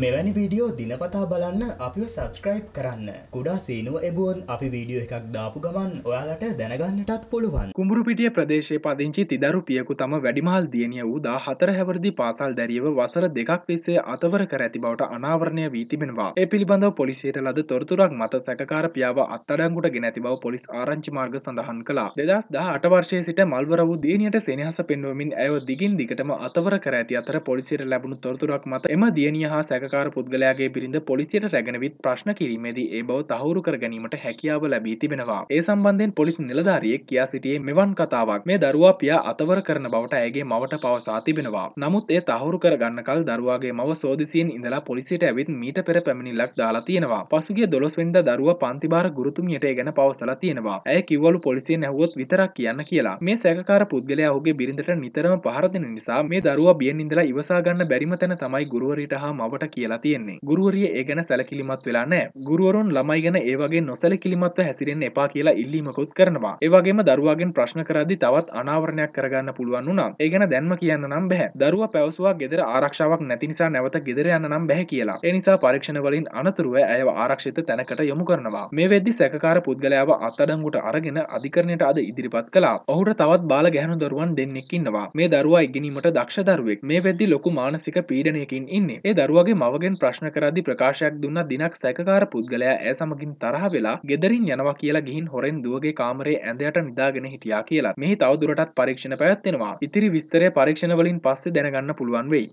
මෙවැනි වීඩියෝ දිනපතා බලන්න අපිව සබස්ක්‍රයිබ් කරන්න කුඩා සීනුව එබුවන් අපි වීඩියෝ එකක් දාපු ගමන් ඔයාලට දැනගන්නටත් පුළුවන් කුඹුරුපිටිය ප්‍රදේශය පදිංචි තිදරු පියකු තම වැඩිමහල් දියණිය වූ දා හතර හැවරදි පාසල් දැරියව වසර දෙකක් තිස්සේ අතවර කර ඇති බවට අනාවරණය වී තිබෙනවා ඒ පිළිබඳව පොලිසියට ලද තොරතුරක් මත සැකකාර පියාව අත්අඩංගුට ගෙන ඇති බව පොලිස් ආරංචි මාර්ග සඳහන් කළා දෙදස් දහ අට වර්ෂයේ සිට මල්වර වූ දියණියට සෙනෙහස පෙන්වමින් ඇයව දිගින් දිගටම අතවර කර ඇති අතර පොලිසියට ලැබුණු තොරතුරක් මත එම දියණිය හා සැක සැකකාර පුද්ගලයාගේ බිරිඳ පොලිසියට රැගෙනවිත් ප්‍රශ්න කිරීමේදී ඒ බව තහවුරු කර ගැනීමට හැකියාව ලැබී තිබෙනවා. ඒ සම්බන්ධයෙන් පොලිස් නිලධාරියෙක් කියා සිටියේ මෙවන් කතාවක් මේ දරුවා පියා අතවර කරන බවට ඇයගේ මවට පවසා තිබෙනවා. නමුත් ඒ තහවුරු කර ගන්නකල් දරුවාගේ මව සෝදිසියෙන් ඉඳලා පොලිසියට ඇවිත් මීට පෙර පැමිණිල්ලක් දාලා තියෙනවා. පසුගිය 12 වෙනිදා දරුවා පන්තිභාර ගුරුතුමියට ඒ ගැන පවසලා තියෙනවා. ඇය කිව්වලු පොලිසියෙන් ඇහුවොත් විතරක් කියන්න කියලා. මේ සැකකාර පුද්ගලයා ඔහුගේ බිරිඳට නිතරම පහර දෙන නිසා මේ දරුවා බියෙන් ඉඳලා ඉවසා ගන්න බැරිම තැන තමයි ගුරුවරයාට හා මවට කියලා තියෙන්නේ ගුරුවරිය ඒ ගැන සැලකිලිමත් වෙලා නෑ ගුරුවරුන් ළමයි ගැන ඒ වගේ නොසැලකිලිමත්ව හැසිරෙන්න එපා කියලා ඉල්ලීමකුත් කරනවා ඒ වගේම දරුවාගෙන් ප්‍රශ්න කරද්දී තවත් අනාවරණයක් කරගන්න පුළුවන් වුණා ඒ ගැන දැන්ම කියන්න නම් බෑ දරුවා පැවසුවා ගෙදර ආරක්ෂාවක් නැති නිසා නැවත ගෙදර යන්න නම් බෑ කියලා ඒ නිසා පරීක්ෂණ වලින් අනතුරුව ඇයව ආරක්ෂිත තැනකට යොමු කරනවා මේ වෙද්දි සැකකාර පුද්ගලයාව අත්අඩංගුවට අරගෙන අධිකරණයට අද ඉදිරිපත් කළා ඔහුට තවත් බාල ගැහණු දරුවන් දෙන්නෙක් ඉන්නවා මේ දරුවා ඉගෙනීමට දක්ෂ දරුවෙක් මේ වෙද්දි ලොකු මානසික පීඩනයකින් ඉන්නේ ඒ දරුවගේ ඔහුගේ මවගෙන් ප්‍රශ්න කරදි ප්‍රකාශයක් දුන්න දිනක් සැකකාර පුද්ගලයා ඇ සමගින් තරහ වෙලා ගෙදරින් යනවා කියලා ගිහින් හොරෙන් දුවගේ කාමරේ ඇඳයට නිදාගෙන හිටියා කියලා මෙහි තවදුරටත් පරීක්ෂණ පැවැත්වෙනවා ඉතිරි විස්තරය පරීක්ෂණවලින් පස්සේ දැනගන්න පුළුවන් වෙයි